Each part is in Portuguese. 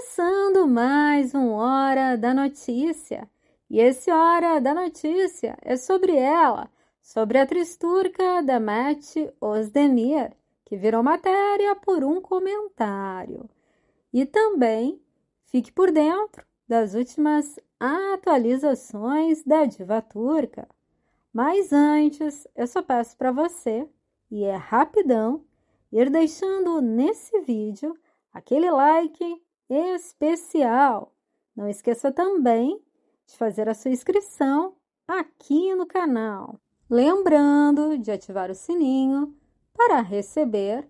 Começando mais um Hora da Notícia. E esse Hora da Notícia é sobre ela, sobre a atriz da Matt Osdemir, que virou matéria por um comentário. E também fique por dentro das últimas atualizações da diva turca. Mas antes, eu só peço para você, e é rapidão, ir deixando nesse vídeo aquele like especial. Não esqueça também de fazer a sua inscrição aqui no canal. Lembrando de ativar o sininho para receber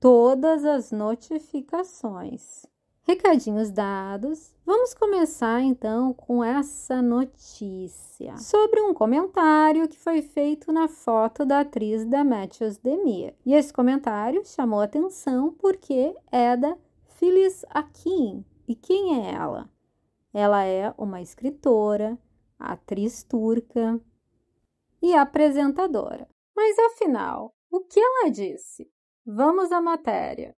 todas as notificações. Recadinhos dados, vamos começar então com essa notícia sobre um comentário que foi feito na foto da atriz da Matthews Demir. E esse comentário chamou atenção porque é da Phyllis Akin. E quem é ela? Ela é uma escritora, atriz turca e apresentadora. Mas afinal, o que ela disse? Vamos à matéria.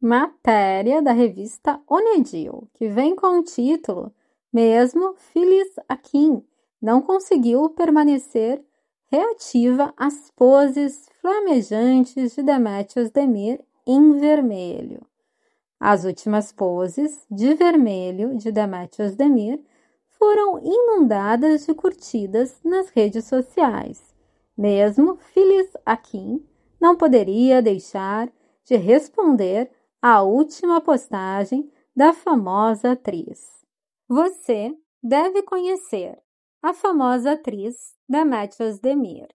Matéria da revista Onedil, que vem com o título Mesmo Phyllis Akin não conseguiu permanecer reativa às poses flamejantes de Demetrius Demir em vermelho. As últimas poses, de vermelho, de Demetrios Demir, foram inundadas de curtidas nas redes sociais. Mesmo Phyllis Akin não poderia deixar de responder à última postagem da famosa atriz. Você deve conhecer a famosa atriz Demetrios Demir.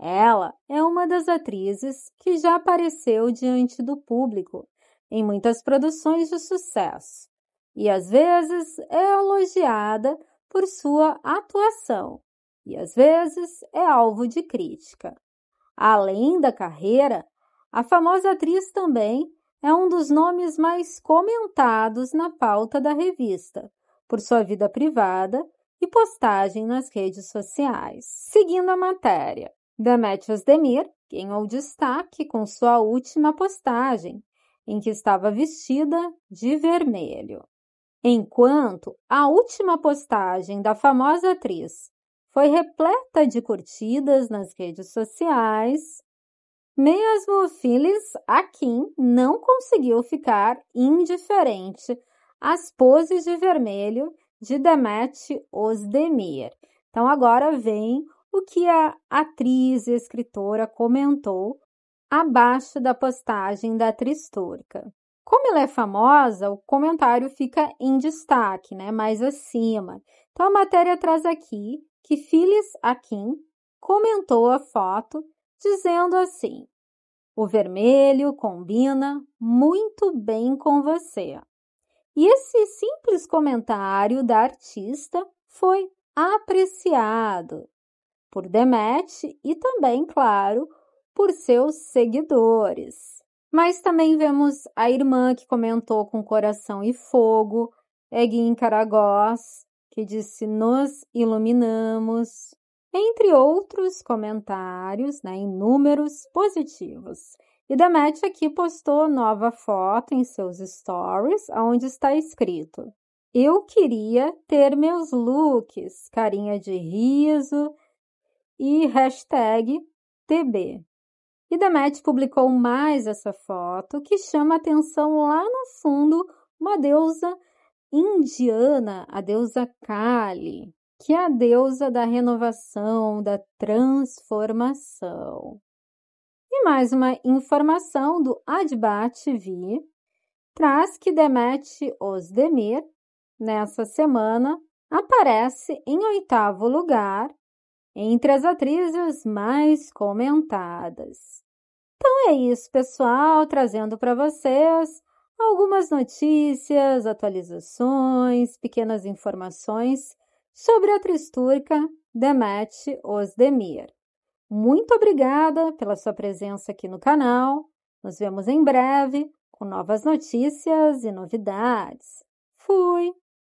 Ela é uma das atrizes que já apareceu diante do público em muitas produções de sucesso e às vezes é elogiada por sua atuação e às vezes é alvo de crítica. Além da carreira, a famosa atriz também é um dos nomes mais comentados na pauta da revista, por sua vida privada e postagem nas redes sociais. Seguindo a matéria, Demetrius Demir ganhou destaque com sua última postagem, em que estava vestida de vermelho. Enquanto a última postagem da famosa atriz foi repleta de curtidas nas redes sociais, mesmo Phyllis Akin não conseguiu ficar indiferente às poses de vermelho de Demet Osdemir. Então agora vem o que a atriz e escritora comentou abaixo da postagem da Tristúrca. Como ela é famosa, o comentário fica em destaque, né, mais acima. Então a matéria traz aqui que Phyllis Akin comentou a foto dizendo assim: "O vermelho combina muito bem com você". E esse simples comentário da artista foi apreciado por Demet e também, claro, por seus seguidores. Mas também vemos a irmã que comentou com coração e fogo, Eguin Caragós, que disse nos iluminamos, entre outros comentários, né, inúmeros positivos. E Demet aqui postou nova foto em seus stories, onde está escrito: Eu queria ter meus looks, carinha de riso e hashtag TB. E Demet publicou mais essa foto, que chama a atenção lá no fundo uma deusa indiana, a deusa Kali, que é a deusa da renovação, da transformação. E mais uma informação do Adbat Vi traz que Demet Osdemir, nessa semana, aparece em oitavo lugar entre as atrizes mais comentadas. Então é isso, pessoal, trazendo para vocês algumas notícias, atualizações, pequenas informações sobre a atriz turca Demet Özdemir. Muito obrigada pela sua presença aqui no canal. Nos vemos em breve com novas notícias e novidades. Fui!